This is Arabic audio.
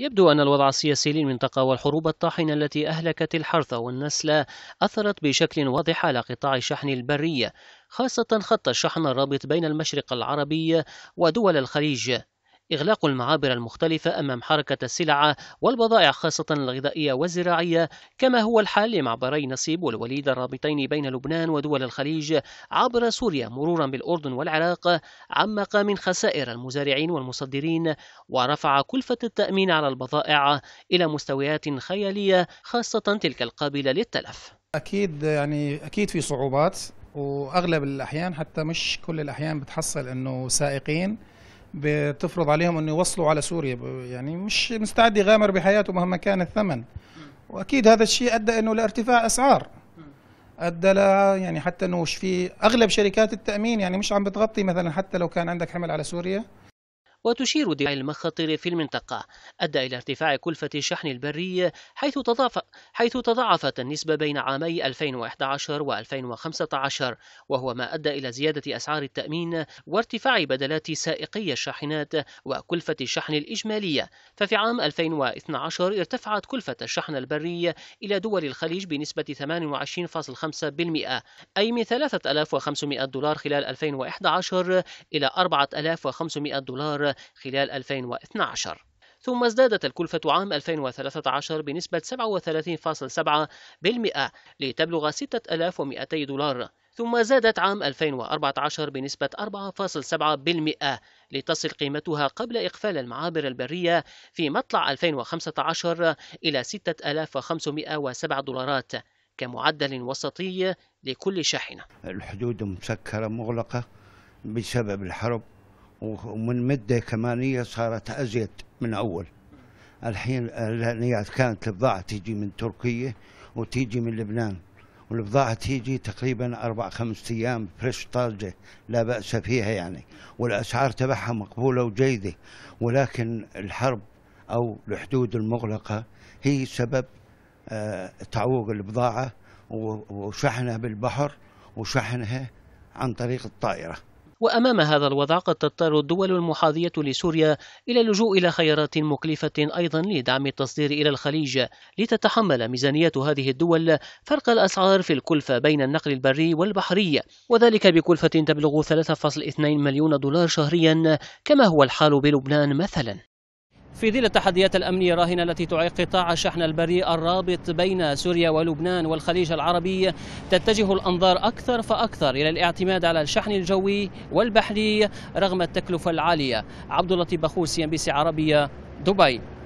يبدو أن الوضع السياسي للمنطقة والحروب الطاحنة التي أهلكت الحرث والنسل أثرت بشكل واضح على قطاع الشحن البري خاصة خط الشحن الرابط بين المشرق العربي ودول الخليج إغلاق المعابر المختلفة أمام حركة السلع والبضائع خاصة الغذائية والزراعية كما هو الحال لمعبري نصيب والوليد الرابطين بين لبنان ودول الخليج عبر سوريا مرورا بالأردن والعراق عمق من خسائر المزارعين والمصدرين ورفع كلفة التأمين على البضائع إلى مستويات خيالية خاصة تلك القابلة للتلف أكيد يعني أكيد في صعوبات واغلب الاحيان حتى مش كل الاحيان بتحصل انه سائقين بتفرض عليهم أن يوصلوا على سوريا يعني مش مستعد يغامر بحياته مهما كان الثمن وأكيد هذا الشيء أدى أنه لارتفاع أسعار ادى يعني حتى انه في اغلب شركات التامين يعني مش عم بتغطي مثلا حتى لو كان عندك حمل على سوريا وتشير دفاع المخاطر في المنطقة أدى إلى ارتفاع كلفة الشحن البري حيث, تضاف حيث تضاعفت النسبة بين عامي 2011 و 2015 وهو ما أدى إلى زيادة أسعار التأمين وارتفاع بدلات سائقي الشاحنات وكلفة الشحن الإجمالية ففي عام 2012 ارتفعت كلفة الشحن البري إلى دول الخليج بنسبة 28.5% أي من 3500 دولار خلال 2011 إلى 4500 دولار خلال 2012 ثم ازدادت الكلفة عام 2013 بنسبة 37.7% لتبلغ 6200 دولار ثم زادت عام 2014 بنسبة 4.7% لتصل قيمتها قبل إقفال المعابر البرية في مطلع 2015 إلى 6507 دولارات كمعدل وسطي لكل شاحنة الحدود مسكرة مغلقة بسبب الحرب ومن مده كمانيه صارت ازيد من اول الحين الانيات كانت البضاعه تيجي من تركيا وتيجي من لبنان والبضاعة تيجي تقريبا أربع خمس أيام فريش طازجة لا بأس فيها يعني والأسعار تبعها مقبولة وجيدة ولكن الحرب أو الحدود المغلقة هي سبب آه، تعوق البضاعة وشحنها بالبحر وشحنها عن طريق الطائرة وأمام هذا الوضع قد تضطر الدول المحاذية لسوريا إلى اللجوء إلى خيارات مكلفة أيضا لدعم التصدير إلى الخليج لتتحمل ميزانية هذه الدول فرق الأسعار في الكلفة بين النقل البري والبحري وذلك بكلفة تبلغ 3.2 مليون دولار شهريا كما هو الحال بلبنان مثلا في ظل التحديات الأمنية الراهنة التي تعيق قطاع الشحن البري الرابط بين سوريا ولبنان والخليج العربي تتجه الأنظار أكثر فأكثر إلى الاعتماد على الشحن الجوي والبحري رغم التكلفة العالية عبد اللطيف بخوس سي بي سي عربية دبي